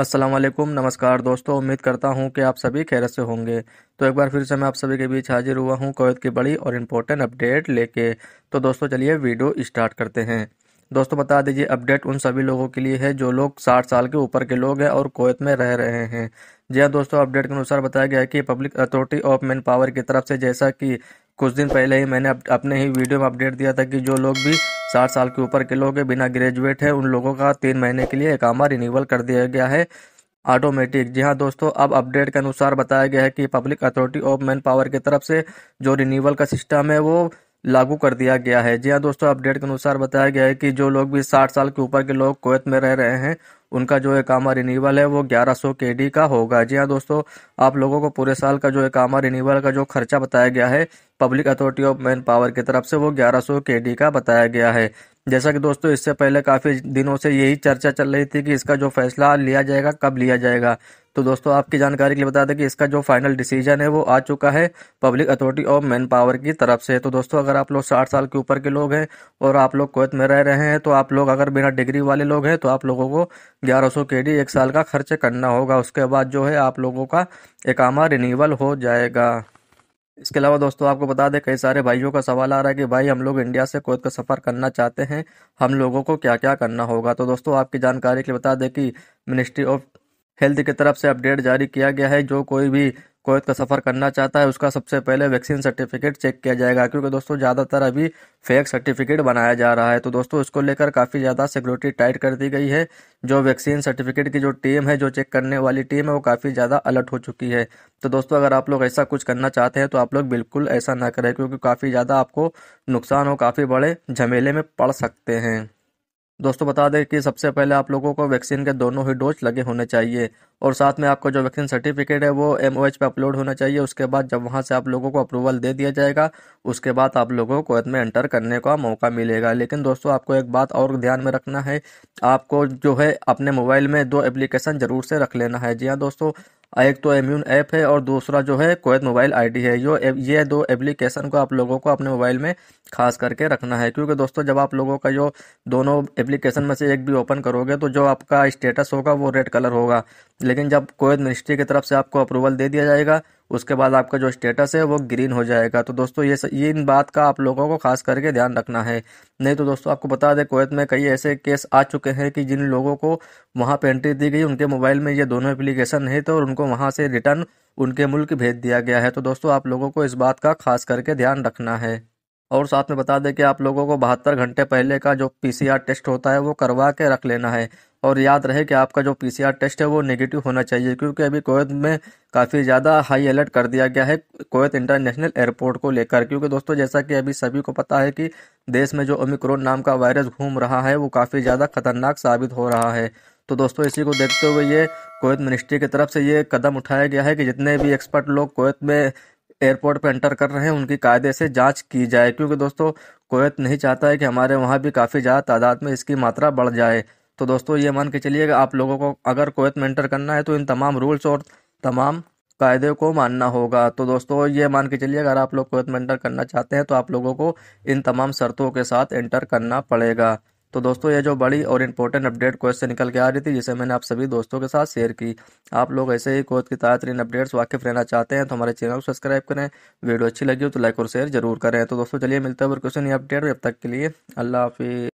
अस्सलाम वालेकुम नमस्कार दोस्तों उम्मीद करता हूं कि आप सभी खैरत से होंगे तो एक बार फिर से मैं आप सभी के बीच हाजिर हुआ हूं कोयत की बड़ी और इम्पोर्टेंट अपडेट लेके तो दोस्तों चलिए वीडियो स्टार्ट करते हैं दोस्तों बता दीजिए अपडेट उन सभी लोगों के लिए है जो लोग साठ साल के ऊपर के लोग हैं और कुवैत में रह रहे हैं जी हाँ दोस्तों अपडेट के अनुसार बताया गया है कि public authority of manpower की तरफ से जैसा कि कुछ दिन पहले ही मैंने अपने ही वीडियो में अपडेट दिया था कि जो लोग भी साठ साल के ऊपर के लोग हैं बिना ग्रेजुएट है उन लोगों का तीन महीने के लिए एकामा रिन्यूअल कर दिया गया है ऑटोमेटिक जी हाँ दोस्तों अब अपडेट के अनुसार बताया गया है कि public authority of manpower की तरफ से जो रिन्यूअल का सिस्टम है वो लागू कर दिया गया है जी हाँ दोस्तों अपडेट के अनुसार बताया गया है कि जो लोग भी 60 साल के ऊपर के लोग कोवैत में रह रहे हैं उनका जो एकामा रिनीवल है वो 1100 सौ के डी का होगा जी हाँ दोस्तों आप लोगों को पूरे साल का जो एकामा रिनीवल का जो खर्चा बताया गया है public authority of manpower की तरफ से वो 1100 सौ के डी का बताया गया है जैसा कि दोस्तों इससे पहले काफ़ी दिनों से यही चर्चा चल रही थी कि इसका जो फैसला लिया जाएगा कब लिया जाएगा तो दोस्तों आपकी जानकारी के लिए बता दें कि इसका जो फाइनल डिसीजन है वो आ चुका है public authority of manpower की तरफ से तो दोस्तों अगर आप लोग साठ साल के ऊपर के लोग हैं और आप लोग कोत में रह रहे हैं तो आप लोग अगर बिना डिग्री वाले लोग हैं तो आप लोगों को ग्यारह सौ के डी एक साल का खर्च करना होगा उसके बाद जो है आप लोगों का एकामा रिन्यूअल हो जाएगा इसके अलावा दोस्तों आपको बता दें कई सारे भाइयों का सवाल आ रहा है कि भाई हम लोग इंडिया से कोत का सफ़र करना चाहते हैं हम लोगों को क्या क्या करना होगा तो दोस्तों आपकी जानकारी के लिए बता दें कि मिनिस्ट्री ऑफ हेल्थ की तरफ से अपडेट जारी किया गया है जो कोई भी कोवैत का सफ़र करना चाहता है उसका सबसे पहले वैक्सीन सर्टिफिकेट चेक किया जाएगा क्योंकि दोस्तों ज़्यादातर अभी फेक सर्टिफिकेट बनाया जा रहा है तो दोस्तों इसको लेकर काफ़ी ज़्यादा सिक्योरिटी टाइट कर दी गई है जो वैक्सीन सर्टिफिकेट की जो टीम है जो चेक करने वाली टीम है वो काफ़ी ज़्यादा अलर्ट हो चुकी है तो दोस्तों अगर आप लोग ऐसा कुछ करना चाहते हैं तो आप लोग बिल्कुल ऐसा ना करें क्योंकि काफ़ी ज़्यादा आपको नुकसान हो काफ़ी बड़े झमेले में पड़ सकते हैं दोस्तों बता दें कि सबसे पहले आप लोगों को वैक्सीन के दोनों ही डोज लगे होने चाहिए और साथ में आपको जो वैक्सीन सर्टिफिकेट है वो एम पे अपलोड होना चाहिए उसके बाद जब वहाँ से आप लोगों को अप्रूवल दे दिया जाएगा उसके बाद आप लोगों को इसमें एंटर करने का मौका मिलेगा लेकिन दोस्तों आपको एक बात और ध्यान में रखना है आपको जो है अपने मोबाइल में दो एप्लीकेशन ज़रूर से रख लेना है जी हाँ दोस्तों एक तो इम्यून ऐप है और दूसरा जो है कोयत मोबाइल आईडी है यो ये दो एप्लीकेशन को आप लोगों को अपने मोबाइल में खास करके रखना है क्योंकि दोस्तों जब आप लोगों का जो दोनों एप्लीकेशन में से एक भी ओपन करोगे तो जो आपका स्टेटस होगा वो रेड कलर होगा लेकिन जब कोयत मिनिस्ट्री की तरफ से आपको अप्रूवल दे दिया जाएगा उसके बाद आपका जो स्टेटस है वो ग्रीन हो जाएगा तो दोस्तों ये, ये इन बात का आप लोगों को खास करके ध्यान रखना है नहीं तो दोस्तों आपको बता दें कोयत में कई ऐसे केस आ चुके हैं कि जिन लोगों को वहाँ पर एंट्री दी गई उनके मोबाइल में ये दोनों एप्लीकेशन नहीं थे और उनको वहाँ से रिटर्न उनके मुल्क भेज दिया गया है तो दोस्तों आप लोगों को इस बात का खास करके ध्यान रखना है और साथ में बता दें कि आप लोगों को बहत्तर घंटे पहले का जो पीसीआर टेस्ट होता है वो करवा के रख लेना है और याद रहे कि आपका जो पीसीआर टेस्ट है वो नेगेटिव होना चाहिए क्योंकि अभी कोवैत में काफ़ी ज़्यादा हाई अलर्ट कर दिया गया है कोवैत इंटरनेशनल एयरपोर्ट को लेकर क्योंकि दोस्तों जैसा कि अभी सभी को पता है कि देश में जो ओमिक्रोन नाम का वायरस घूम रहा है वो काफ़ी ज़्यादा खतरनाक साबित हो रहा है तो दोस्तों इसी को देखते हुए ये कोवैत मिनिस्ट्री की तरफ से ये कदम उठाया गया है कि जितने भी एक्सपर्ट लोग कोवैत में एयरपोर्ट पर एंटर कर रहे हैं उनकी कायदे से जांच की जाए क्योंकि दोस्तों कोवैत नहीं चाहता है कि हमारे वहाँ भी काफ़ी ज़्यादा तादाद में इसकी मात्रा बढ़ जाए तो दोस्तों ये मान के चलिए कि आप लोगों को अगर कोवैत में एंटर करना है तो इन तमाम रूल्स और तमाम कायदे को मानना होगा तो दोस्तों ये मान के चलिए अगर आप लोग कोवैत में एंटर करना चाहते हैं तो आप लोगों को इन तमाम शर्तों के साथ एंटर करना पड़ेगा तो दोस्तों ये जो बड़ी और इंपॉर्टेंट अपडेट क्वेश्चन से निकल के आ रही थी जिसे मैंने आप सभी दोस्तों के साथ शेयर की आप लोग ऐसे ही कोच की ताज़ा अपडेट्स वाकिफ रहना चाहते हैं तो हमारे चैनल को सब्सक्राइब करें वीडियो अच्छी लगी हो तो लाइक और शेयर जरूर करें तो दोस्तों चलिए मिलते हैं क्वेश्चन अपडेट जब तक के लिए अल्लाह हाफिज़